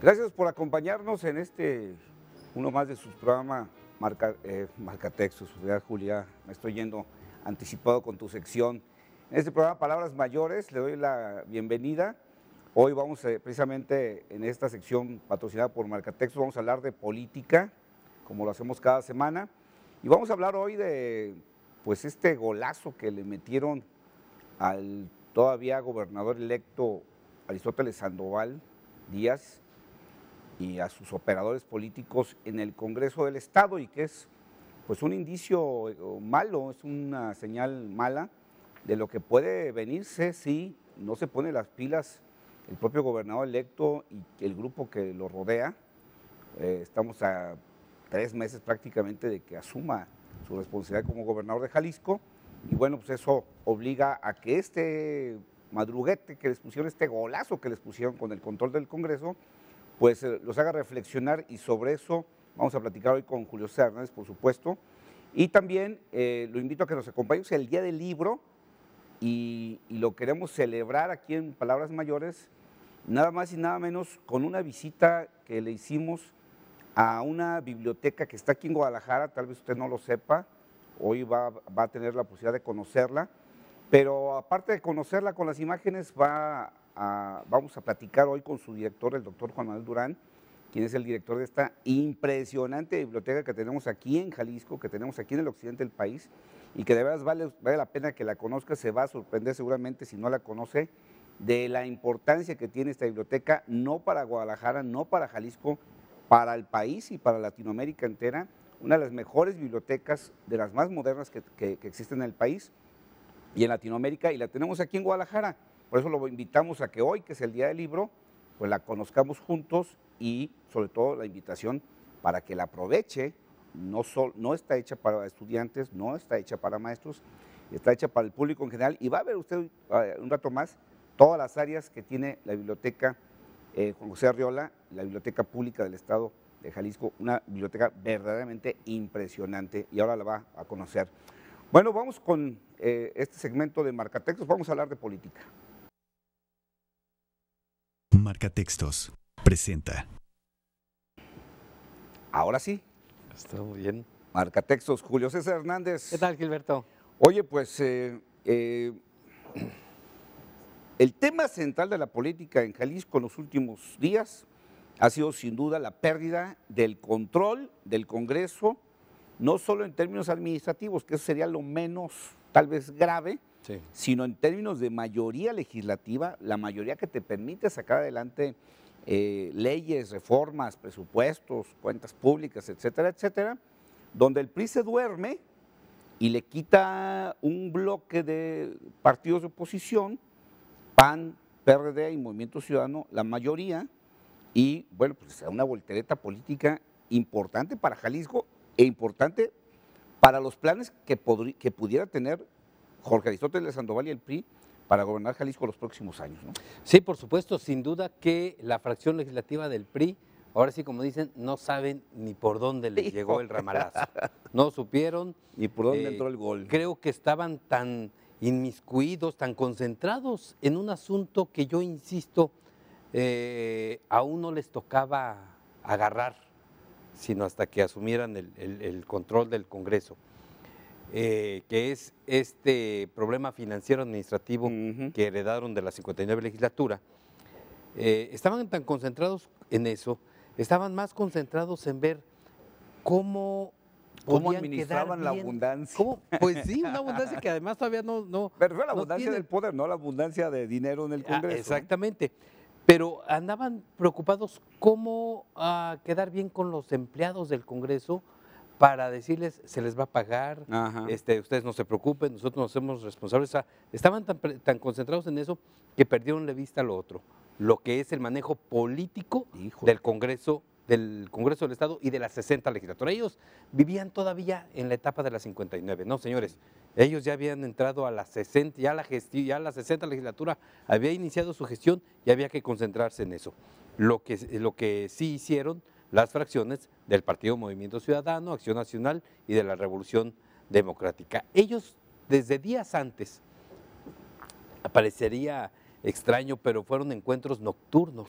Gracias por acompañarnos en este, uno más de sus programas Marca, eh, Julia, me estoy yendo anticipado con tu sección. En este programa Palabras Mayores le doy la bienvenida. Hoy vamos eh, precisamente en esta sección patrocinada por Marcatextos, vamos a hablar de política, como lo hacemos cada semana. Y vamos a hablar hoy de pues este golazo que le metieron al todavía gobernador electo Aristóteles Sandoval Díaz y a sus operadores políticos en el Congreso del Estado y que es pues un indicio eh, malo, es una señal mala de lo que puede venirse si no se pone las pilas el propio gobernador electo y el grupo que lo rodea. Eh, estamos a tres meses prácticamente de que asuma su responsabilidad como gobernador de Jalisco y bueno, pues eso obliga a que este madruguete que les pusieron, este golazo que les pusieron con el control del Congreso, pues eh, los haga reflexionar y sobre eso vamos a platicar hoy con Julio Hernández, por supuesto. Y también eh, lo invito a que nos acompañe, el Día del Libro y, lo queremos celebrar aquí en Palabras Mayores, nada más y nada menos con una visita que le hicimos a una biblioteca que está aquí en Guadalajara, tal vez usted no lo sepa, hoy va, va a tener la posibilidad de conocerla, pero aparte de conocerla con las imágenes va vamos a platicar hoy con su director, el doctor Juan Manuel Durán, quien es el director de esta impresionante biblioteca que tenemos aquí en Jalisco, que tenemos aquí en el occidente del país, y que de verdad vale, la pena que la conozca, se va a sorprender seguramente si no la conoce, de la importancia que tiene esta biblioteca, no para Guadalajara, no para Jalisco, para el país y para Latinoamérica entera, una de las mejores bibliotecas, de las más modernas que existen en el país y en Latinoamérica, y la tenemos aquí en Guadalajara. Por eso lo invitamos a que hoy, que es el Día del Libro, pues la conozcamos juntos y sobre todo la invitación para que la aproveche. No, no está hecha para estudiantes, no está hecha para maestros, está hecha para el público en general. Y va a ver usted eh, un rato más todas las áreas que tiene la biblioteca eh, José Arriola, la biblioteca pública del Estado de Jalisco, una biblioteca verdaderamente impresionante y ahora la va a conocer. Bueno, vamos con eh, este segmento de Marcatextos, vamos a hablar de política. Textos presenta. Ahora sí. Está muy bien. Textos, Julio César Hernández. ¿Qué tal, Gilberto? Oye, pues eh, eh, el tema central de la política en Jalisco en los últimos días ha sido sin duda la pérdida del control del Congreso, no solo en términos administrativos, que eso sería lo menos tal vez grave, sino en términos de mayoría legislativa, la mayoría que te permite sacar adelante eh, leyes, reformas, presupuestos, cuentas públicas, etcétera, etcétera, donde el PRI se duerme y le quita un bloque de partidos de oposición, PAN, PRD y Movimiento Ciudadano, la mayoría, y bueno, pues una voltereta política importante para Jalisco e importante para los planes que, que pudiera tener Jorge Aristóteles Sandoval y el PRI para gobernar Jalisco los próximos años. ¿no? Sí, por supuesto, sin duda que la fracción legislativa del PRI, ahora sí como dicen, no saben ni por dónde le llegó el ramalazo. No supieron. Ni por dónde eh, entró el gol. Creo que estaban tan inmiscuidos, tan concentrados en un asunto que yo insisto, eh, aún no les tocaba agarrar, sino hasta que asumieran el control del Congreso. Eh, que es este problema financiero administrativo que heredaron de la 59 legislatura, eh, estaban tan concentrados en eso, estaban más concentrados en ver cómo ¿Cómo administraban la abundancia? Pues sí, una abundancia que además todavía no. Pero fue la abundancia del poder, no la abundancia de dinero en el ah, Congreso. exactamente. Pero andaban preocupados cómo ah, quedar bien con los empleados del Congreso para decirles, se les va a pagar, este, ustedes no se preocupen, nosotros nos hacemos responsables. estaban tan, concentrados en eso que perdieron de vista lo otro, lo que es el manejo político del Congreso del Congreso del Estado y de la 60 legislatura. Ellos vivían todavía en la etapa de la 59, ¿no, señores? Ellos ya habían entrado a la 60, ya la, ya la 60 legislatura había iniciado su gestión y había que concentrarse en eso. Lo que, lo que sí hicieron las fracciones del Partido Movimiento Ciudadano, Acción Nacional y de la Revolución Democrática. Ellos desde días antes, parecería extraño, pero fueron encuentros nocturnos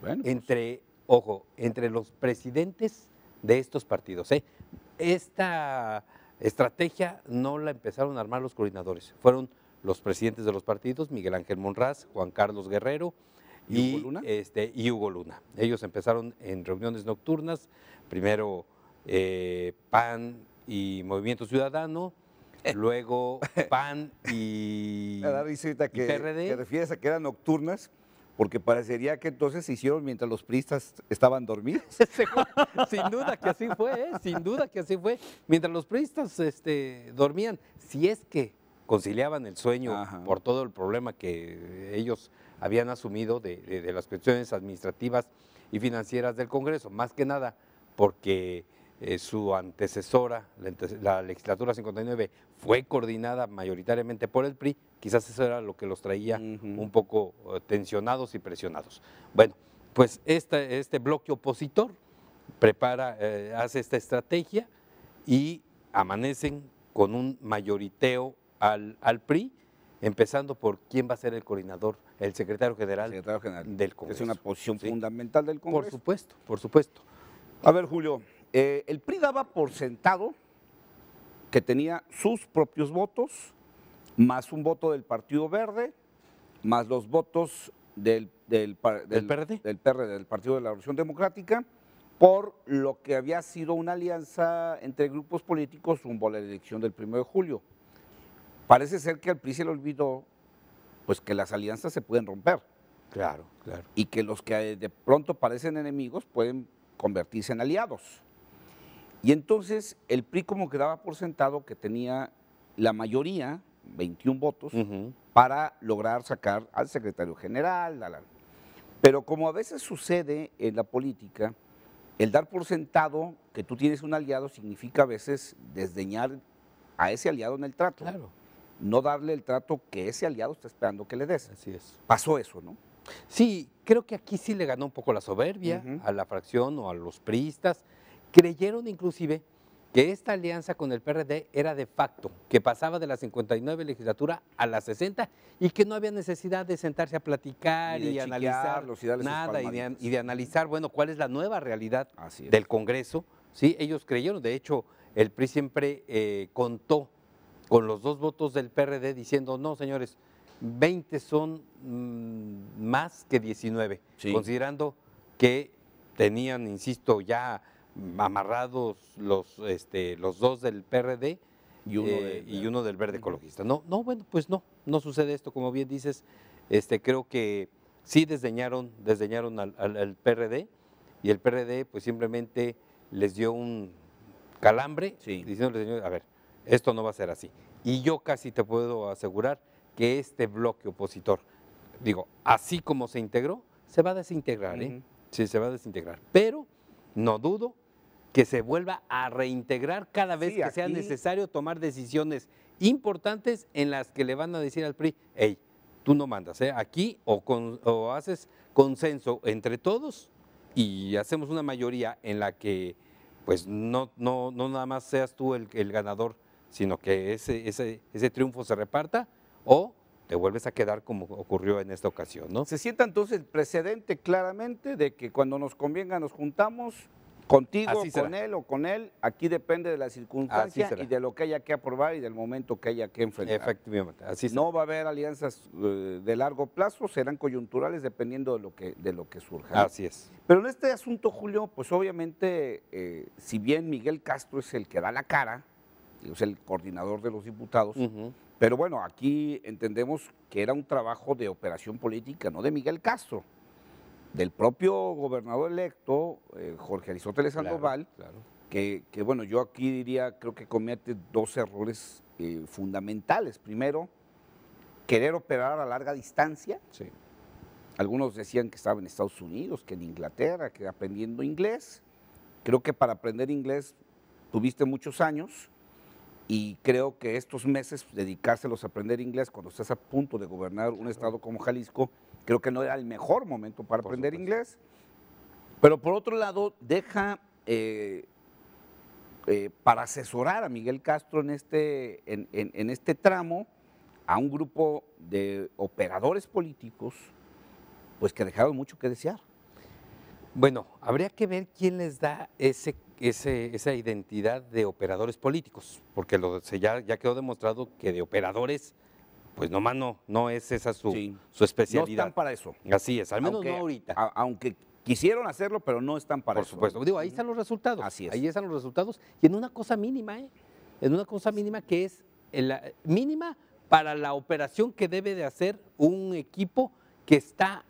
pues. entre, ojo, entre los presidentes de estos partidos. ¿eh? Esta estrategia no la empezaron a armar los coordinadores, fueron los presidentes de los partidos, Miguel Ángel Monraz, Juan Carlos Guerrero, ¿Y, Hugo Luna? Este, y Hugo Luna. Ellos empezaron en reuniones nocturnas, primero eh, PAN y Movimiento Ciudadano, luego PAN y, la que, Te refieres a que eran nocturnas? Porque parecería que entonces se hicieron mientras los priistas estaban dormidos. sin duda que así fue, ¿eh? sin duda que así fue. Mientras los priistas este, dormían, si es que conciliaban el sueño por todo el problema que ellos habían asumido de, las cuestiones administrativas y financieras del Congreso, más que nada porque eh, su antecesora, la, legislatura 59, fue coordinada mayoritariamente por el PRI, quizás eso era lo que los traía un poco eh, tensionados y presionados. Bueno, pues este, este bloque opositor prepara, eh, hace esta estrategia y amanecen con un mayoriteo al, al PRI, empezando por quién va a ser el coordinador, el secretario general, del Congreso. Es una posición fundamental del Congreso. Por supuesto, por supuesto. A ver, Julio, eh, el PRI daba por sentado que tenía sus propios votos, más un voto del Partido Verde, más los votos del, del, del, del del Partido de la Revolución Democrática, por lo que había sido una alianza entre grupos políticos rumbo a la elección del 1 de julio. Parece ser que al PRI se le olvidó pues que las alianzas se pueden romper. Claro, claro. Y que los que eh, de pronto parecen enemigos pueden convertirse en aliados. Y entonces el PRI como que daba por sentado que tenía la mayoría, 21 votos, para lograr sacar al secretario general. Pero como a veces sucede en la política, el dar por sentado que tú tienes un aliado significa a veces desdeñar a ese aliado en el trato. Claro no darle el trato que ese aliado está esperando que le des. Así es. Pasó eso, ¿no? Sí, creo que aquí sí le ganó un poco la soberbia a la fracción o a los priistas. Creyeron inclusive que esta alianza con el PRD era de facto, que pasaba de la 59 legislatura a la 60 y que no había necesidad de sentarse a platicar y, y analizar nada y de, analizar, bueno, cuál es la nueva realidad del Congreso. ¿sí? Ellos creyeron, de hecho, el PRI siempre eh, contó con los dos votos del PRD diciendo, no, señores, 20 son mm, más que 19, considerando que tenían, insisto, ya amarrados los, este, los dos del PRD eh, y uno, del, Verde Ecologista. No, no, bueno, pues no, no sucede esto, como bien dices, este, creo que sí desdeñaron, desdeñaron al, PRD y el PRD pues simplemente les dio un calambre sí. señores a ver, esto no va a ser así. Y yo casi te puedo asegurar que este bloque opositor, digo, así como se integró, se va a desintegrar, ¿eh? Sí, se va a desintegrar. Pero no dudo que se vuelva a reintegrar cada vez que sea necesario tomar decisiones importantes en las que le van a decir al PRI, hey, tú no mandas, ¿eh? aquí o, haces consenso entre todos y hacemos una mayoría en la que pues no, no, no nada más seas tú el, el ganador sino que ese, ese, ese triunfo se reparta o te vuelves a quedar como ocurrió en esta ocasión, ¿no? Se sienta entonces el precedente claramente de que cuando nos convenga nos juntamos contigo, con él o con él, aquí depende de las circunstancias y de lo que haya que aprobar y del momento que haya que enfrentar. Efectivamente, así No va a haber alianzas eh, de largo plazo, serán coyunturales dependiendo de lo que, de lo que surja. Así es. Pero en este asunto, Julio, pues obviamente, eh, si bien Miguel Castro es el que da la cara, es el coordinador de los diputados. Pero bueno, aquí entendemos que era un trabajo de operación política, no de Miguel Castro, del propio gobernador electo, eh, Jorge Aristóteles Sandoval, Que, bueno, yo aquí diría, creo que comete dos errores eh, fundamentales. Primero, querer operar a larga distancia. Algunos decían que estaba en Estados Unidos, que en Inglaterra, que aprendiendo inglés. Creo que para aprender inglés tuviste muchos años y creo que estos meses pues, dedicárselos a aprender inglés cuando estás a punto de gobernar un estado como Jalisco, creo que no era el mejor momento para aprender inglés. Pero por otro lado, deja eh, eh, para asesorar a Miguel Castro en este, este tramo a un grupo de operadores políticos, pues que dejaron mucho que desear. Bueno, habría que ver quién les da ese esa identidad de operadores políticos, porque lo, ya, quedó demostrado que de operadores pues nomás no, no es esa su, especialidad. No están para eso. Así es, al menos no ahorita. aunque quisieron hacerlo, pero no están para eso. Por supuesto. Digo, ahí están los resultados. Así es. Ahí están los resultados. Y en una cosa mínima, ¿eh? En una cosa mínima que es la, mínima para la operación que debe de hacer un equipo que está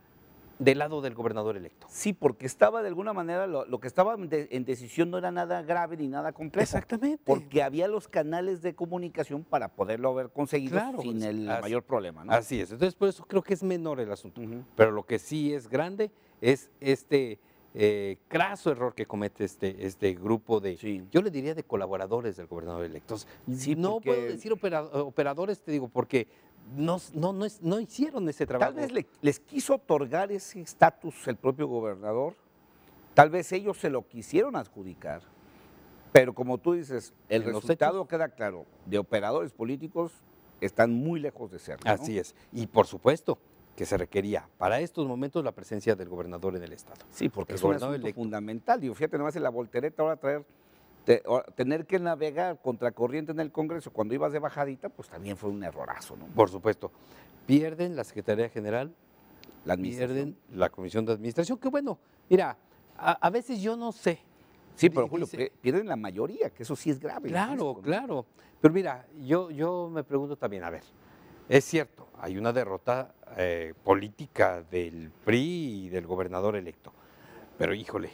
del lado del gobernador electo. Sí, porque estaba de alguna manera, lo, que estaba en decisión no era nada grave ni nada complejo. Exactamente. Porque había los canales de comunicación para poderlo haber conseguido sin el mayor problema. ¿no? Así es. Entonces, por eso creo que es menor el asunto. Pero lo que sí es grande es este eh, craso error que comete este, este grupo de, yo le diría de colaboradores del gobernador electo. no puedo decir operadores, te digo, porque no, no, hicieron ese trabajo. Tal vez les quiso otorgar ese estatus el propio gobernador, tal vez ellos se lo quisieron adjudicar, pero como tú dices, el resultado queda claro, de operadores políticos están muy lejos de ser. Así es, y por supuesto que se requería para estos momentos la presencia del gobernador en el Estado. Sí, porque es fundamental. Digo, fíjate nomás en la voltereta ahora traer tener que navegar contracorriente en el Congreso cuando ibas de bajadita, pues también fue un errorazo, ¿no? Por supuesto. Pierden la Secretaría General, la pierden la Comisión de Administración, que bueno, mira, a, veces yo no sé. Sí, pero Julio, pierden la mayoría, que eso sí es grave. Claro, claro. Pero mira, yo, yo me pregunto también, a ver, es cierto, hay una derrota eh, política del PRI y del gobernador electo, pero híjole,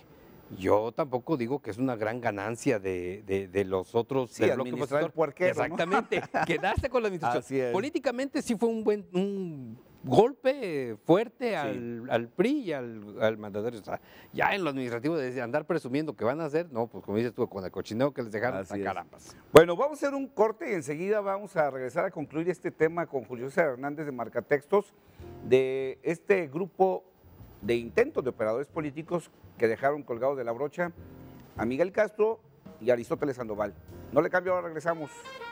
yo tampoco digo que es una gran ganancia de, los otros del bloque Exactamente, quedaste con la administración. Políticamente sí fue un buen un golpe fuerte al, PRI y al, mandador. ya en lo administrativo desde andar presumiendo que van a hacer, no, pues como dices tú, con el cochineo que les dejaron, Así pues, carambas. Bueno, vamos a hacer un corte y enseguida vamos a regresar a concluir este tema con Julio César Hernández de Marcatextos, de este grupo de intentos de operadores políticos que dejaron colgados de la brocha a Miguel Castro y a Aristóteles Sandoval. No le cambio, ahora regresamos.